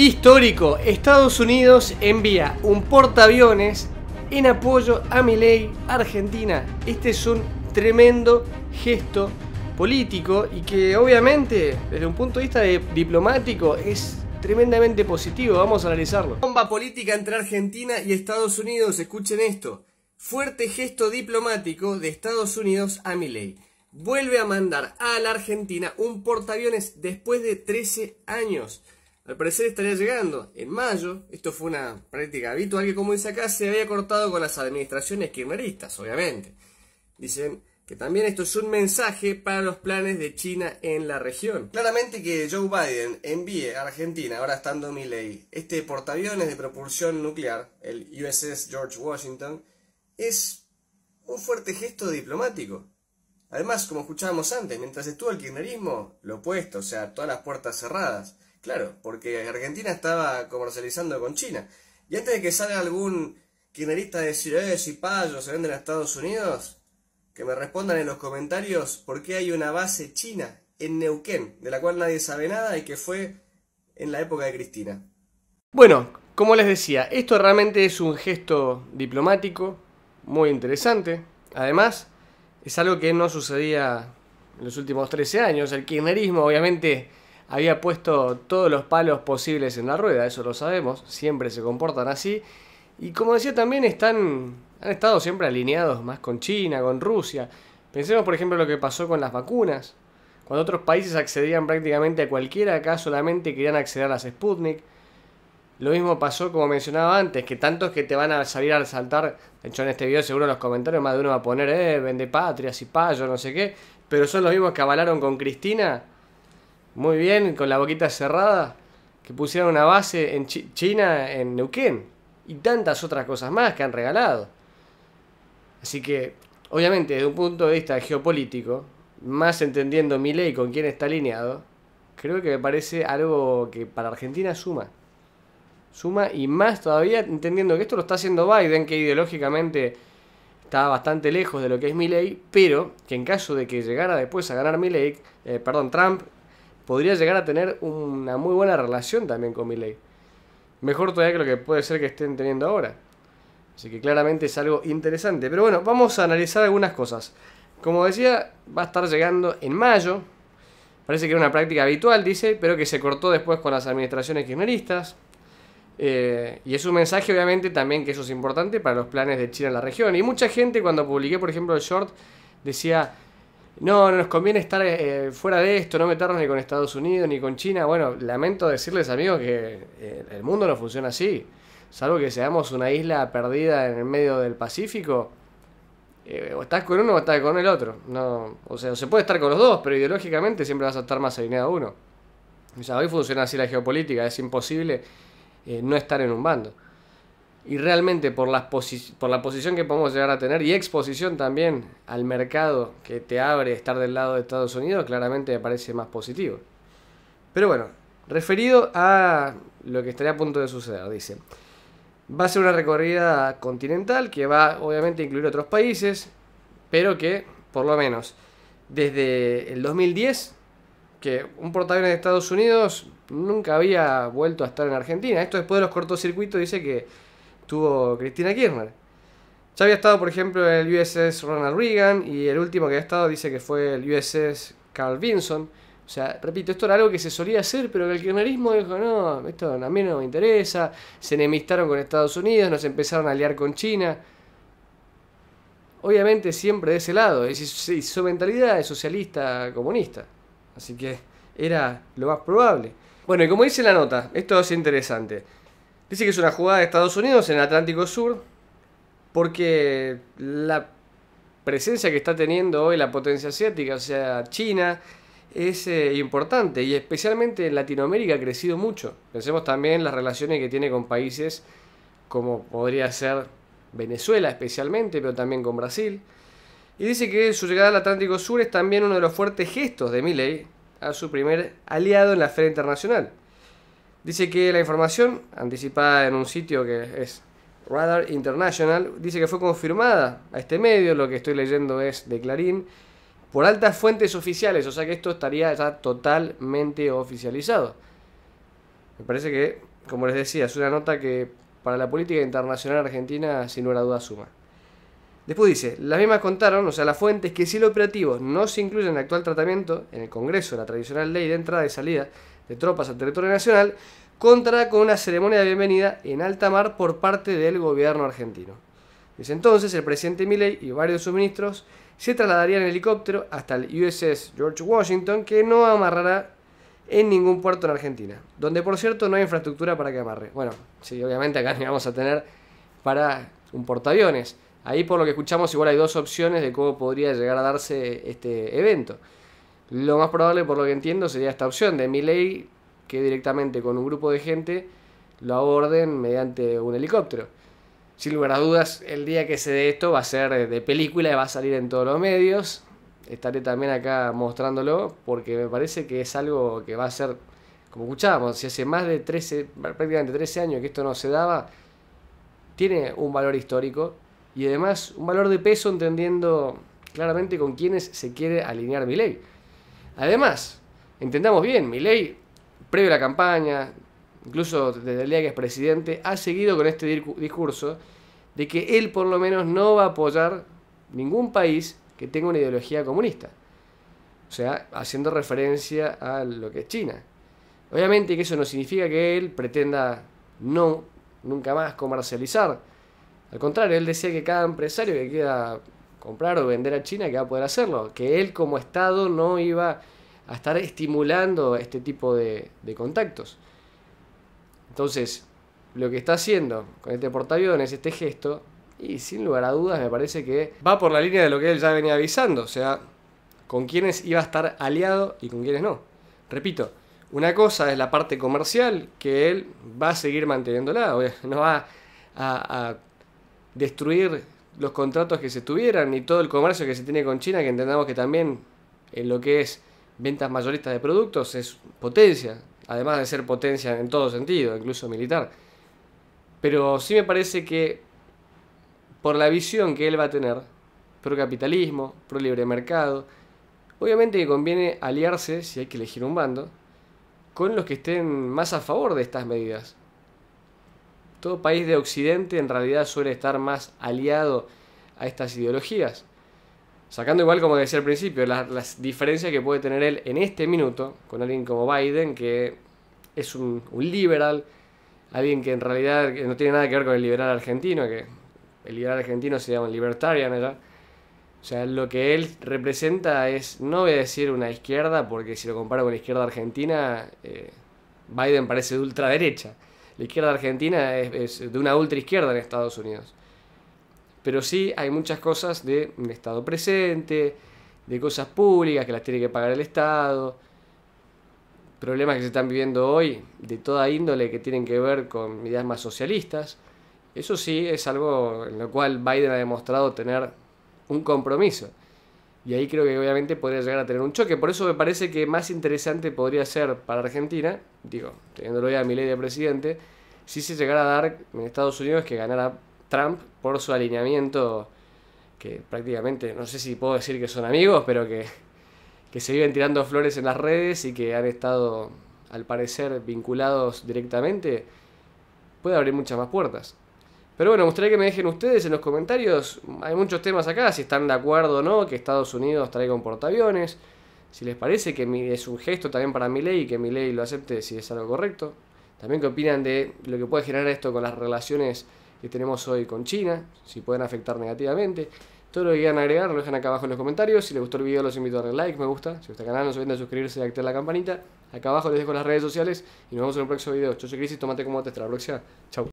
Histórico, Estados Unidos envía un portaaviones en apoyo a Milei Argentina. Este es un tremendo gesto político y que obviamente desde un punto de vista diplomático es tremendamente positivo, vamos a analizarlo. Bomba política entre Argentina y Estados Unidos, escuchen esto. Fuerte gesto diplomático de Estados Unidos a Milei. Vuelve a mandar a la Argentina un portaaviones después de 13 años. Al parecer estaría llegando en mayo. Esto fue una práctica habitual que, como dice acá, se había cortado con las administraciones kirchneristas, obviamente. Dicen que también esto es un mensaje para los planes de China en la región. Claramente que Joe Biden envíe a Argentina, ahora estando mi ley, este portaaviones de propulsión nuclear, el USS George Washington, es un fuerte gesto diplomático. Además, como escuchábamos antes, mientras estuvo el kirchnerismo, lo opuesto, o sea, todas las puertas cerradas. Claro, porque Argentina estaba comercializando con China. Y antes de que salga algún kirchnerista de decir, eh, si Payo se vende en Estados Unidos, que me respondan en los comentarios por qué hay una base china en Neuquén, de la cual nadie sabe nada y que fue en la época de Cristina. Bueno, como les decía, esto realmente es un gesto diplomático muy interesante. Además, es algo que no sucedía en los últimos 13 años. El kirchnerismo, obviamente, había puesto todos los palos posibles en la rueda, eso lo sabemos, siempre se comportan así. Y como decía también, están, han estado siempre alineados más con China, con Rusia. Pensemos por ejemplo lo que pasó con las vacunas, cuando otros países accedían prácticamente a cualquiera, acá solamente querían acceder a las Sputnik. Lo mismo pasó, como mencionaba antes, que tantos que te van a salir a saltar, de hecho en este video seguro en los comentarios más de uno va a poner, eh, vende patria, y payo, no sé qué, pero son los mismos que avalaron con Cristina muy bien, con la boquita cerrada, que pusieron una base en China, en Neuquén, y tantas otras cosas más que han regalado. Así que, obviamente, desde un punto de vista geopolítico, más entendiendo mi ley con quién está alineado, creo que me parece algo que para Argentina suma. Suma y más todavía entendiendo que esto lo está haciendo Biden, que ideológicamente está bastante lejos de lo que es ley pero que en caso de que llegara después a ganar eh, perdón, Trump, podría llegar a tener una muy buena relación también con ley Mejor todavía que lo que puede ser que estén teniendo ahora. Así que claramente es algo interesante. Pero bueno, vamos a analizar algunas cosas. Como decía, va a estar llegando en mayo. Parece que era una práctica habitual, dice, pero que se cortó después con las administraciones kirchneristas. Eh, y es un mensaje, obviamente, también que eso es importante para los planes de China en la región. Y mucha gente, cuando publiqué, por ejemplo, el short, decía, no, no nos conviene estar eh, eh, fuera de esto, no meternos ni con Estados Unidos ni con China. Bueno, lamento decirles amigos que eh, el mundo no funciona así. Salvo que seamos una isla perdida en el medio del Pacífico, o estás con uno o estás con el otro. No, o sea, se puede estar con los dos, pero ideológicamente siempre vas a estar más alineado a uno. O sea, hoy funciona así la geopolítica, es imposible no estar en un bando y realmente por, las por la posición que podemos llegar a tener y exposición también al mercado que te abre estar del lado de Estados Unidos, claramente me parece más positivo. Pero bueno, referido a lo que estaría a punto de suceder, dice. Va a ser una recorrida continental que va obviamente a incluir otros países, pero que por lo menos desde el 2010, que un portaviones de Estados Unidos nunca había vuelto a estar en Argentina. Esto después de los cortocircuitos dice que tuvo Cristina Kirchner. Ya había estado, por ejemplo, el USS Ronald Reagan y el último que ha estado dice que fue el USS Carl Vinson. O sea, repito, esto era algo que se solía hacer, pero que el kirchnerismo dijo, no, esto a mí no me interesa, se enemistaron con Estados Unidos, nos empezaron a aliar con China. Obviamente siempre de ese lado, y su mentalidad es socialista comunista. Así que era lo más probable. Bueno, y como dice la nota, esto es interesante. Dice que es una jugada de Estados Unidos en el Atlántico Sur, porque la presencia que está teniendo hoy la potencia asiática, o sea, China, es eh, importante y especialmente en Latinoamérica ha crecido mucho. Pensemos también en las relaciones que tiene con países como podría ser Venezuela especialmente, pero también con Brasil. Y dice que su llegada al Atlántico Sur es también uno de los fuertes gestos de Milley a su primer aliado en la esfera internacional. Dice que la información, anticipada en un sitio que es Radar International, dice que fue confirmada a este medio, lo que estoy leyendo es de Clarín, por altas fuentes oficiales, o sea que esto estaría ya totalmente oficializado. Me parece que, como les decía, es una nota que para la política internacional argentina sin no a duda suma. Después dice, las mismas contaron, o sea, las fuentes, que si el operativo no se incluye en el actual tratamiento, en el Congreso, la tradicional ley de entrada y salida de tropas al territorio nacional, contará con una ceremonia de bienvenida en alta mar por parte del gobierno argentino. Desde entonces, el presidente Milley y varios suministros se trasladarían en helicóptero hasta el USS George Washington, que no amarrará en ningún puerto en Argentina, donde por cierto no hay infraestructura para que amarre. Bueno, sí, obviamente acá ni vamos a tener para un portaaviones. Ahí por lo que escuchamos igual hay dos opciones de cómo podría llegar a darse este evento. Lo más probable, por lo que entiendo, sería esta opción de ley que directamente con un grupo de gente lo aborden mediante un helicóptero. Sin lugar a dudas, el día que se dé esto va a ser de película y va a salir en todos los medios. Estaré también acá mostrándolo porque me parece que es algo que va a ser, como escuchábamos, si hace más de 13, prácticamente 13 años que esto no se daba, tiene un valor histórico y además un valor de peso entendiendo claramente con quiénes se quiere alinear mi ley. Además, entendamos bien, ley previo a la campaña, incluso desde el día que es presidente, ha seguido con este discurso de que él por lo menos no va a apoyar ningún país que tenga una ideología comunista. O sea, haciendo referencia a lo que es China. Obviamente que eso no significa que él pretenda no nunca más comercializar. Al contrario, él decía que cada empresario que queda comprar o vender a China que va a poder hacerlo, que él como Estado no iba a estar estimulando este tipo de, contactos. Entonces, lo que está haciendo con este portaaviones, este gesto, y sin lugar a dudas me parece que va por la línea de lo que él ya venía avisando, o sea, con quienes iba a estar aliado y con quienes no. Repito, una cosa es la parte comercial, que él va a seguir manteniéndola, no va a destruir los contratos que se tuvieran y todo el comercio que se tiene con China, que entendamos que también en lo que es ventas mayoristas de productos es potencia, además de ser potencia en todo sentido, incluso militar. Pero sí me parece que por la visión que él va a tener, pro capitalismo, pro libre mercado, obviamente que conviene aliarse, si hay que elegir un bando, con los que estén más a favor de estas medidas. Todo país de Occidente en realidad suele estar más aliado a estas ideologías. Sacando igual, como decía al principio, las, las diferencias que puede tener él en este minuto con alguien como Biden, que es un, liberal, alguien que en realidad no tiene nada que ver con el liberal argentino, que el liberal argentino se llama libertarian O sea, lo que él representa es, no voy a decir una izquierda, porque si lo comparo con la izquierda argentina, eh, Biden parece de ultraderecha la izquierda argentina es, de una ultra izquierda en Estados Unidos. Pero sí hay muchas cosas de un Estado presente, de cosas públicas que las tiene que pagar el Estado, problemas que se están viviendo hoy de toda índole que tienen que ver con ideas más socialistas. Eso sí es algo en lo cual Biden ha demostrado tener un compromiso. Y ahí creo que obviamente podría llegar a tener un choque. Por eso me parece que más interesante podría ser para Argentina, digo, teniéndolo ya a ley de presidente, si se llegara a dar en Estados Unidos que ganara Trump por su alineamiento, que prácticamente, no sé si puedo decir que son amigos, pero que, que se viven tirando flores en las redes y que han estado, al parecer, vinculados directamente, puede abrir muchas más puertas. Pero bueno, me gustaría que me dejen ustedes en los comentarios. Hay muchos temas acá, si están de acuerdo o no, que Estados Unidos traiga un portaaviones. Si les parece que es un gesto también para mi ley y que mi ley lo acepte si es algo correcto. También qué opinan de lo que puede generar esto con las relaciones que tenemos hoy con China, si pueden afectar negativamente. Todo lo que quieran agregar lo dejan acá abajo en los comentarios. Si les gustó el video los invito a darle like, me gusta. Si gusta el canal no se olviden de suscribirse y activar la campanita. Acá abajo les dejo las redes sociales y nos vemos en el próximo video. Yo soy Cris y tomate como te hasta la Chau.